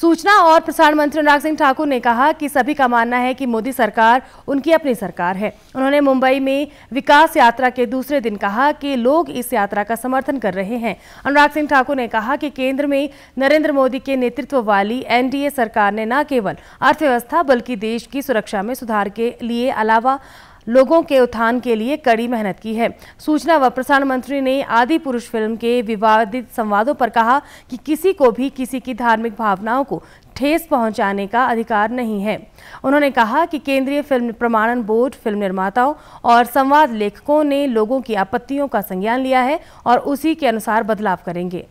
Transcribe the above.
सूचना और प्रसारण मंत्री अनुराग सिंह ठाकुर ने कहा कि सभी का मानना है कि मोदी सरकार उनकी अपनी सरकार है उन्होंने मुंबई में विकास यात्रा के दूसरे दिन कहा कि लोग इस यात्रा का समर्थन कर रहे हैं अनुराग सिंह ठाकुर ने कहा कि केंद्र में नरेंद्र मोदी के नेतृत्व वाली एनडीए सरकार ने न केवल अर्थव्यवस्था बल्कि देश की सुरक्षा में सुधार के लिए अलावा लोगों के उत्थान के लिए कड़ी मेहनत की है सूचना व प्रसारण मंत्री ने आदि पुरुष फिल्म के विवादित संवादों पर कहा कि किसी को भी किसी की धार्मिक भावनाओं को ठेस पहुंचाने का अधिकार नहीं है उन्होंने कहा कि केंद्रीय फिल्म प्रमाणन बोर्ड फिल्म निर्माताओं और संवाद लेखकों ने लोगों की आपत्तियों का संज्ञान लिया है और उसी के अनुसार बदलाव करेंगे